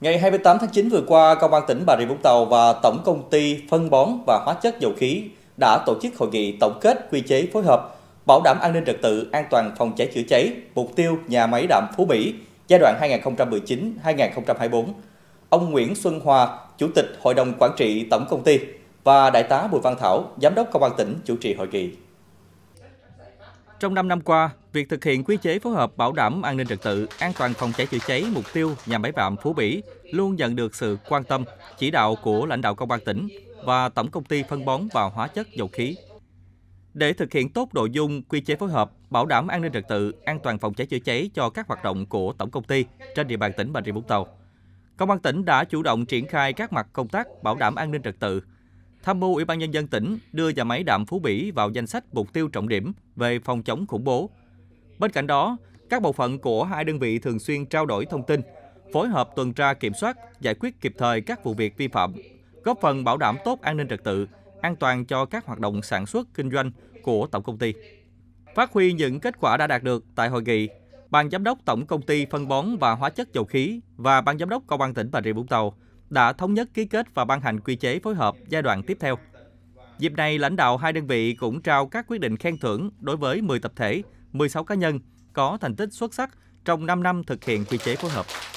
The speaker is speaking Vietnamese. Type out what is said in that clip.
Ngày 28 tháng 9 vừa qua, Công an tỉnh Bà Rịa Vũng Tàu và Tổng công ty Phân bón và Hóa chất Dầu khí đã tổ chức hội nghị tổng kết quy chế phối hợp bảo đảm an ninh trật tự, an toàn phòng cháy chữa cháy, mục tiêu nhà máy đạm Phú Mỹ giai đoạn 2019-2024. Ông Nguyễn Xuân Hòa, Chủ tịch Hội đồng Quản trị Tổng công ty và Đại tá Bùi Văn Thảo, Giám đốc Công an tỉnh chủ trì hội nghị. Trong 5 năm qua, việc thực hiện quy chế phối hợp bảo đảm an ninh trật tự, an toàn phòng cháy chữa cháy mục tiêu nhà máy vạm Phú Bỉ luôn nhận được sự quan tâm, chỉ đạo của lãnh đạo công an tỉnh và Tổng công ty phân bón và hóa chất dầu khí. Để thực hiện tốt nội dung quy chế phối hợp bảo đảm an ninh trật tự, an toàn phòng cháy chữa cháy cho các hoạt động của tổng công ty trên địa bàn tỉnh Bà Rịa Vũng Tàu, Công an tỉnh đã chủ động triển khai các mặt công tác bảo đảm an ninh trật tự, tham mưu Ủy ban Nhân dân tỉnh đưa nhà máy đạm Phú Bỉ vào danh sách mục tiêu trọng điểm về phòng chống khủng bố. Bên cạnh đó, các bộ phận của hai đơn vị thường xuyên trao đổi thông tin, phối hợp tuần tra kiểm soát, giải quyết kịp thời các vụ việc vi phạm, góp phần bảo đảm tốt an ninh trật tự, an toàn cho các hoạt động sản xuất, kinh doanh của Tổng công ty. Phát huy những kết quả đã đạt được tại hội nghị, Ban Giám đốc Tổng công ty Phân bón và Hóa chất Dầu khí và Ban Giám đốc Công an tỉnh Bà Rịa Vũng Tàu – đã thống nhất ký kết và ban hành quy chế phối hợp giai đoạn tiếp theo. Dịp này, lãnh đạo hai đơn vị cũng trao các quyết định khen thưởng đối với 10 tập thể, 16 cá nhân có thành tích xuất sắc trong 5 năm thực hiện quy chế phối hợp.